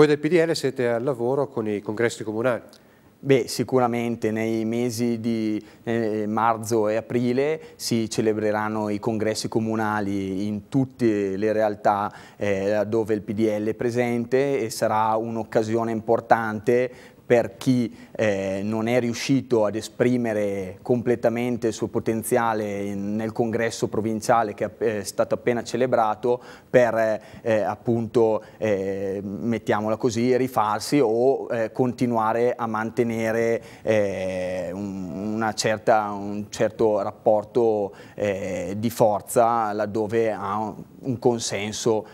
Voi del PDL siete al lavoro con i congressi comunali. Beh, sicuramente nei mesi di eh, marzo e aprile si celebreranno i congressi comunali in tutte le realtà eh, dove il PDL è presente e sarà un'occasione importante per chi eh, non è riuscito ad esprimere completamente il suo potenziale in, nel congresso provinciale che è eh, stato appena celebrato per eh, eh, appunto, eh, mettiamola così, rifarsi o eh, continuare a mantenere un, certa, un, certo rapporto di forza laddove ha un, un consenso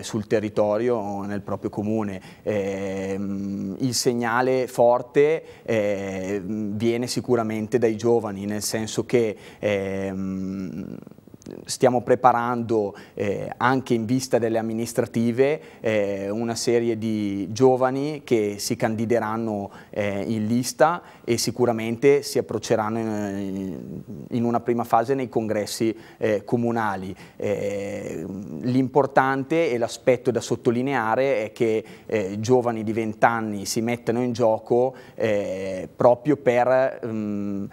sul territorio nel proprio comune. Ehm, il segnale forte eh, viene sicuramente dai giovani, nel senso che ehm, stiamo preparando eh, anche in vista delle amministrative eh, una serie di giovani che si candideranno eh, in lista e sicuramente si approcceranno in, in una prima fase nei congressi eh, comunali. Eh, l'importante e l'aspetto da sottolineare è che eh, giovani di 20 anni si mettano in gioco eh, proprio per... Mh, mm,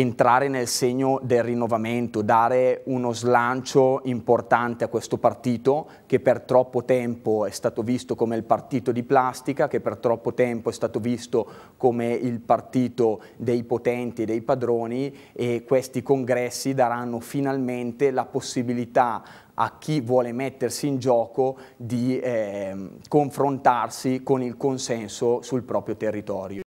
entrare nel segno del rinnovamento, dare uno slancio importante a questo partito che per troppo tempo è stato visto come il partito di plastica, che per troppo tempo è stato visto come il partito dei potenti e dei padroni e questi congressi daranno finalmente la possibilità a chi vuole mettersi in gioco di eh, confrontarsi con il consenso sul proprio territorio.